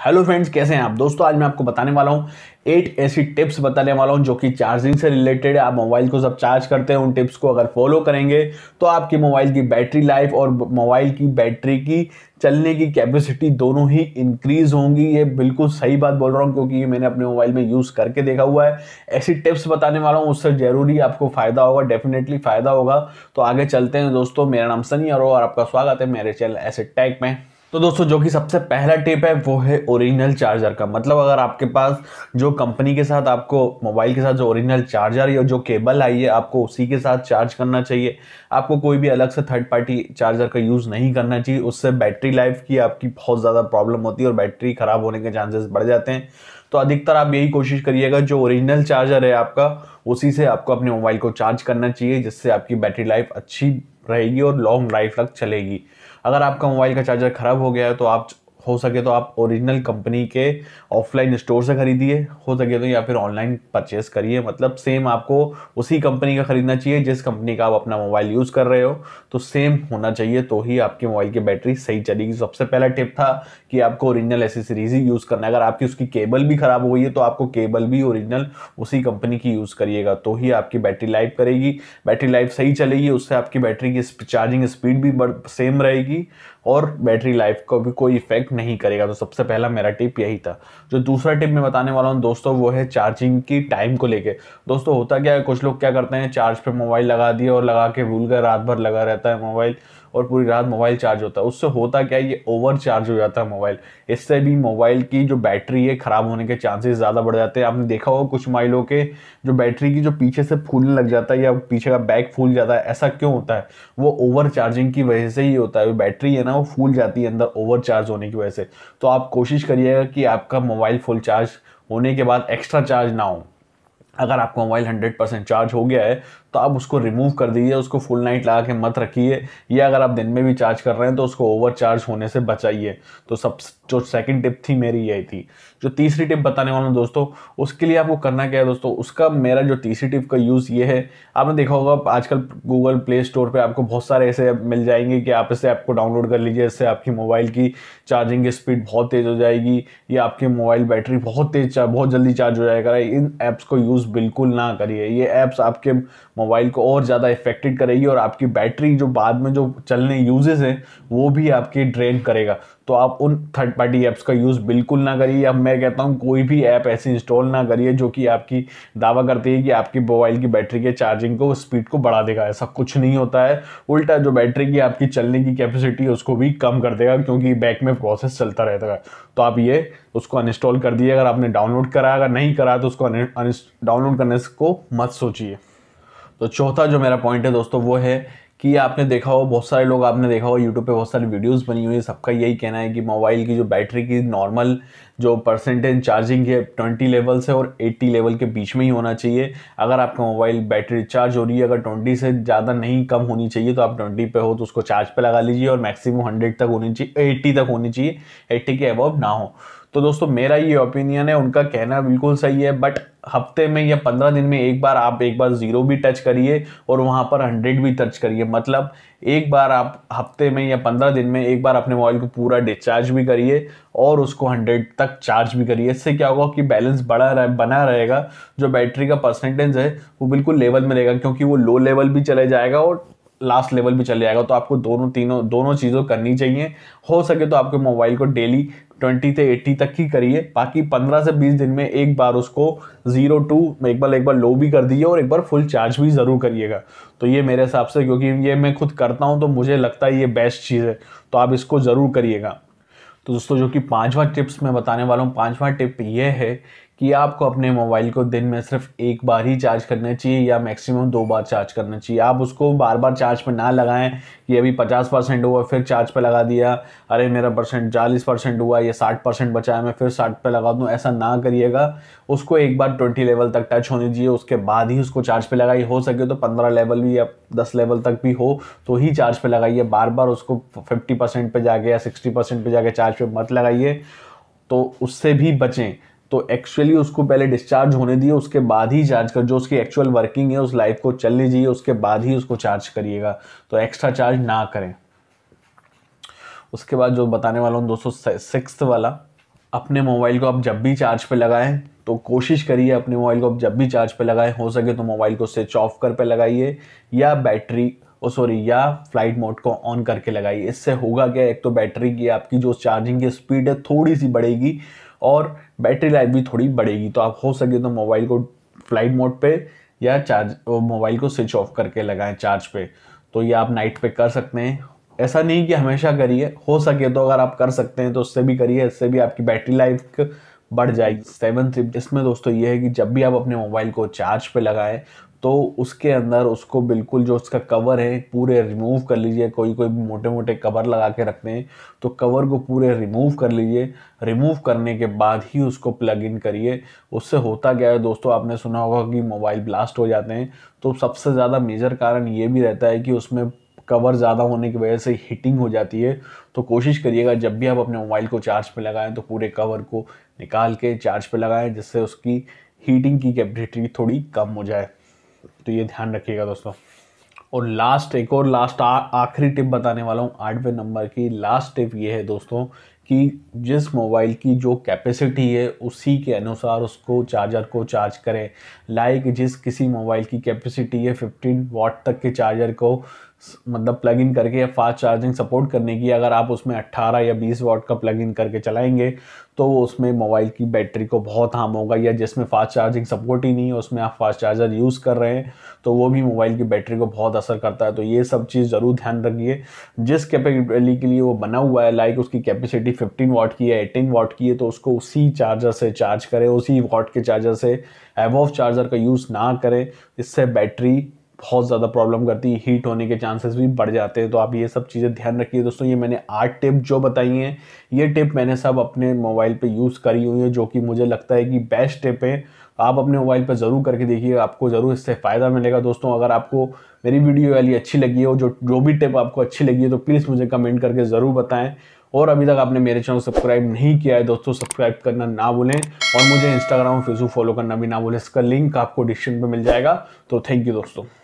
Hello friends कैसे हैं आप दोस्तों आज मैं आपको बताने वाला हूँ एट ऐसी टिप्स बताने वाला हूँ जो कि चार्जिंग से रिलेटेड आप मोबाइल को जब चार्ज करते हैं उन टिप्स को अगर फॉलो करेंगे तो आपकी मोबाइल की बैटरी लाइफ और मोबाइल की बैटरी की चलने की कैपेसिटी दोनों ही इंक्रीज होंगी ये बिल्कुल सही बात बोल रहा हूँ क्योंकि ये मैंने अपने मोबाइल में यूज़ करके देखा हुआ है ऐसी टिप्स बताने वाला हूँ उससे ज़रूरी आपको फ़ायदा होगा डेफिनेटली फ़ायदा होगा तो आगे चलते हैं दोस्तों मेरा नाम सनी और आपका स्वागत है मेरे चैनल ऐसे टैग में तो दोस्तों जो कि सबसे पहला टिप है वो है ओरिजिनल चार्जर का मतलब अगर आपके पास जो कंपनी के साथ आपको मोबाइल के साथ जो ओरिजिनल चार्जर या जो केबल आई है आपको उसी के साथ चार्ज करना चाहिए आपको कोई भी अलग से थर्ड पार्टी चार्जर का यूज़ नहीं करना चाहिए उससे बैटरी लाइफ की आपकी बहुत ज़्यादा प्रॉब्लम होती है और बैटरी ख़राब होने के चांसेस बढ़ जाते हैं तो अधिकतर आप यही कोशिश करिएगा जो ओरिजिनल चार्जर है आपका उसी से आपको अपने मोबाइल को चार्ज करना चाहिए जिससे आपकी बैटरी लाइफ अच्छी रहेगी और लॉन्ग लाइफ तक चलेगी अगर आपका मोबाइल का चार्जर ख़राब हो गया है तो आप हो सके तो आप ओरिजिनल कंपनी के ऑफलाइन स्टोर से खरीदिए हो सके तो या फिर ऑनलाइन परचेस करिए मतलब सेम आपको उसी कंपनी का ख़रीदना चाहिए जिस कंपनी का आप अपना मोबाइल यूज़ कर रहे हो तो सेम होना चाहिए तो ही आपके मोबाइल की बैटरी सही चलेगी सबसे पहला टिप था कि आपको ओरिजिनल एसेसरीज ही यूज़ करना है अगर आपकी उसकी केबल भी ख़राब हो गई है तो आपको केबल भी ओरिजिनल उसी कंपनी की यूज़ करिएगा तो ही आपकी बैटरी लाइफ करेगी बैटरी लाइफ सही चलेगी उससे आपकी बैटरी की चार्जिंग स्पीड भी सेम रहेगी और बैटरी लाइफ को भी कोई इफेक्ट नहीं करेगा तो सबसे पहला मेरा टिप यही था जो दूसरा टिप मैं बताने वाला हूँ दोस्तों वो है चार्जिंग की टाइम को लेके दोस्तों होता क्या है कुछ लोग क्या करते हैं चार्ज पर मोबाइल लगा दिए और लगा के भूल कर रात भर लगा रहता है मोबाइल और पूरी रात मोबाइल चार्ज होता है उससे होता क्या है ये ओवर चार्ज हो जाता है मोबाइल इससे भी मोबाइल की जो बैटरी है ख़राब होने के चांसेस ज़्यादा बढ़ जाते हैं आपने देखा होगा कुछ माइलों के जो बैटरी की जो पीछे से फूलने लग जाता है या पीछे का बैक फूल जाता है ऐसा क्यों होता है वो ओवर चार्जिंग की वजह से ही होता है बैटरी है ना वो फूल जाती है अंदर ओवर चार्ज होने की वजह से तो आप कोशिश करिएगा कि आपका मोबाइल फुल चार्ज होने के बाद एक्स्ट्रा चार्ज ना हो अगर आपका मोबाइल 100 परसेंट चार्ज हो गया है तो आप उसको रिमूव कर दीजिए उसको फुल नाइट लगा के मत रखिए या अगर आप दिन में भी चार्ज कर रहे हैं तो उसको ओवर चार्ज होने से बचाइए तो सब जो सेकंड टिप थी मेरी यही थी जो तीसरी टिप बताने वाला हूँ दोस्तों उसके लिए आपको करना क्या है दोस्तों उसका मेरा जो तीसरी टिप का यूज़ ये है आपने देखा होगा आजकल गूगल प्ले स्टोर पर आपको बहुत सारे ऐसे मिल जाएंगे कि आप इसे को डाउनलोड कर लीजिए इससे आपकी मोबाइल की चार्जिंग की स्पीड बहुत तेज़ हो जाएगी या आपकी मोबाइल बैटरी बहुत तेज़ बहुत जल्दी चार्ज हो जाएगा इन ऐप्स को यूज़ बिल्कुल ना करिए ये ऐप्स आपके मोबाइल को और ज़्यादा इफेक्टेड करेगी और आपकी बैटरी जो बाद में जो चलने यूजेस हैं वो भी आपकी ड्रेन करेगा तो आप उन थर्ड पार्टी ऐप्स का यूज़ बिल्कुल ना करिए अब मैं कहता हूँ कोई भी ऐप ऐसी इंस्टॉल ना करिए जो कि आपकी दावा करती है कि आपकी मोबाइल की बैटरी के चार्जिंग को स्पीड को बढ़ा देगा ऐसा कुछ नहीं होता है उल्टा जो बैटरी की आपकी चलने की कैपेसिटी है उसको भी कम कर देगा क्योंकि बैक में प्रोसेस चलता रहता है तो आप ये उसको अनइंस्टॉल कर दिए अगर आपने डाउनलोड कराया अगर नहीं करा तो उसको डाउनलोड करने को मत सोचिए तो चौथा जो मेरा पॉइंट है दोस्तों वो है कि आपने देखा हो बहुत सारे लोग आपने देखा हो यूट्यूब पे बहुत सारी वीडियोस बनी हुई है सबका यही कहना है कि मोबाइल की जो बैटरी की नॉर्मल जो परसेंटेज चार्जिंग है ट्वेंटी लेवल से और एट्टी लेवल के बीच में ही होना चाहिए अगर आपका मोबाइल बैटरी चार्ज हो रही है अगर ट्वेंटी से ज़्यादा नहीं कम होनी चाहिए तो आप ट्वेंटी पे हो तो उसको चार्ज पर लगा लीजिए और मैक्सिमम हंड्रेड तक होनी चाहिए एट्टी तक होनी चाहिए एट्टी के अबव ना हो तो दोस्तों मेरा ये ओपिनियन है उनका कहना बिल्कुल सही है बट हफ्ते में या पंद्रह दिन में एक बार आप एक बार ज़ीरो भी टच करिए और वहाँ पर हंड्रेड भी टच करिए मतलब एक बार आप हफ्ते में या पंद्रह दिन में एक बार अपने मोबाइल को पूरा डिस्चार्ज भी करिए और उसको हंड्रेड तक चार्ज भी करिए इससे क्या होगा कि बैलेंस बड़ा रह बना रहेगा जो बैटरी का परसेंटेज है वो बिल्कुल लेवल में रहेगा क्योंकि वो लो लेवल भी चले जाएगा और लास्ट लेवल भी चले जाएगा तो आपको दोनों तीनों दोनों चीज़ों करनी चाहिए हो सके तो आपके मोबाइल को डेली ट्वेंटी से एट्टी तक ही करिए बाकी पंद्रह से बीस दिन में एक बार उसको ज़ीरो टू एक बार एक बार लो भी कर दीजिए और एक बार फुल चार्ज भी ज़रूर करिएगा तो ये मेरे हिसाब से क्योंकि ये मैं खुद करता हूँ तो मुझे लगता है ये बेस्ट चीज़ है तो आप इसको ज़रूर करिएगा तो दोस्तों जो कि पाँचवा टिप्स मैं बताने वाला हूँ पाँचवा टिप ये है कि आपको अपने मोबाइल को दिन में सिर्फ एक बार ही चार्ज करना चाहिए या मैक्सिमम दो बार चार्ज करना चाहिए आप उसको बार बार चार्ज पर ना लगाएं कि अभी पचास परसेंट हुआ फिर चार्ज पर लगा दिया अरे मेरा परसेंट चालीस परसेंट हुआ या साठ परसेंट बचा है मैं फिर साठ पर लगा दूँ ऐसा ना करिएगा उसको एक बार ट्वेंटी लेवल तक टच होने चाहिए उसके बाद ही उसको चार्ज पर लगाइए हो सके तो पंद्रह लेवल भी या दस लेवल तक भी हो तो ही चार्ज पर लगाइए बार बार उसको फिफ्टी परसेंट पर जाके या सिक्सटी परसेंट पर जाके चार्ज पर मत लगाइए तो उससे भी बचें तो एक्चुअली उसको पहले डिस्चार्ज होने दिए उसके बाद ही चार्ज कर जो उसकी एक्चुअल वर्किंग है उस लाइफ को चल लीजिए उसके बाद ही उसको चार्ज करिएगा तो एक्स्ट्रा चार्ज ना करें उसके बाद जो बताने वाला हूँ दोस्तों सिक्स वाला अपने मोबाइल को आप जब भी चार्ज पे लगाएं तो कोशिश करिए अपने मोबाइल को आप जब भी चार्ज पे लगाएं हो सके तो मोबाइल को स्विच ऑफ कर पे लगाइए या बैटरी ओ सॉरी या फ्लाइट मोड को ऑन करके लगाइए इससे होगा क्या एक तो बैटरी की आपकी जो चार्जिंग की स्पीड है थोड़ी सी बढ़ेगी और बैटरी लाइफ भी थोड़ी बढ़ेगी तो आप हो सके तो मोबाइल को फ्लाइट मोड पे या चार्ज मोबाइल को स्विच ऑफ करके लगाएं चार्ज पे तो ये आप नाइट पे कर सकते हैं ऐसा नहीं कि हमेशा करिए हो सके तो अगर आप कर सकते हैं तो उससे भी करिए इससे भी आपकी बैटरी लाइफ बढ़ हम्म। जाएगी सेवन थ्री इसमें दोस्तों ये है कि जब भी आप अपने मोबाइल को चार्ज पे लगाएं तो उसके अंदर उसको बिल्कुल जो उसका कवर है पूरे रिमूव कर लीजिए कोई कोई मोटे मोटे कवर लगा के रखते हैं तो कवर को पूरे रिमूव कर लीजिए रिमूव करने के बाद ही उसको प्लग इन करिए उससे होता क्या है दोस्तों आपने सुना होगा कि मोबाइल ब्लास्ट हो जाते हैं तो सबसे ज़्यादा मेजर कारण ये भी रहता है कि उसमें कवर ज़्यादा होने की वजह से हीटिंग हो जाती है तो कोशिश करिएगा जब भी आप अपने मोबाइल को चार्ज पर लगाएं तो पूरे कवर को निकाल के चार्ज पर लगाएं जिससे उसकी हीटिंग की कैपेसिटी थोड़ी कम हो जाए तो ये ध्यान रखिएगा दोस्तों और लास्ट एक और लास्ट आखिरी टिप बताने वाला हूँ आठवें नंबर की लास्ट टिप ये है दोस्तों कि जिस मोबाइल की जो कैपेसिटी है उसी के अनुसार उसको चार्जर को चार्ज करें लाइक जिस किसी मोबाइल की कैपेसिटी है 15 वाट तक के चार्जर को मतलब प्लग इन करके या फास्ट चार्जिंग सपोर्ट करने की अगर आप उसमें 18 या 20 वाट का प्लग इन करके चलाएंगे तो उसमें मोबाइल की बैटरी को बहुत हार्म होगा या जिसमें फास्ट चार्जिंग सपोर्ट ही नहीं है उसमें आप फास्ट चार्जर यूज़ कर रहे हैं तो वो भी मोबाइल की बैटरी को बहुत असर करता है तो ये सब चीज़ ज़रूर ध्यान रखिए जिस कैपेबिलिटी के लिए वो बना हुआ है लाइक उसकी कैपेसिटी फिफ्टीन वाट की है एटीन वाट की है तो उसको उसी चार्जर से चार्ज करें उसी वाट के चार्जर से एवोव चार्जर का यूज़ ना करें इससे बैटरी बहुत ज़्यादा प्रॉब्लम करती है हीट होने के चांसेस भी बढ़ जाते हैं तो आप ये सब चीज़ें ध्यान रखिए दोस्तों ये मैंने आठ टिप जो बताई हैं ये टिप मैंने सब अपने मोबाइल पे यूज़ करी हुई है जो कि मुझे लगता है कि बेस्ट टिप है आप अपने मोबाइल पर ज़रूर करके देखिए आपको ज़रूर इससे फ़ायदा मिलेगा दोस्तों अगर आपको मेरी वीडियो वाली अच्छी लगी हो जो जो भी टिप आपको अच्छी लगी है तो प्लीज़ मुझे कमेंट करके ज़रूर बताएं और अभी तक आपने मेरे चैनल सब्सक्राइब नहीं किया है दोस्तों सब्सक्राइब करना ना भूलें और मुझे इंस्टाग्राम फेसबुक फॉलो करना भी ना भूलें इसका लिंक आपको डिस्क्रिप्शन पर मिल जाएगा तो थैंक यू दोस्तों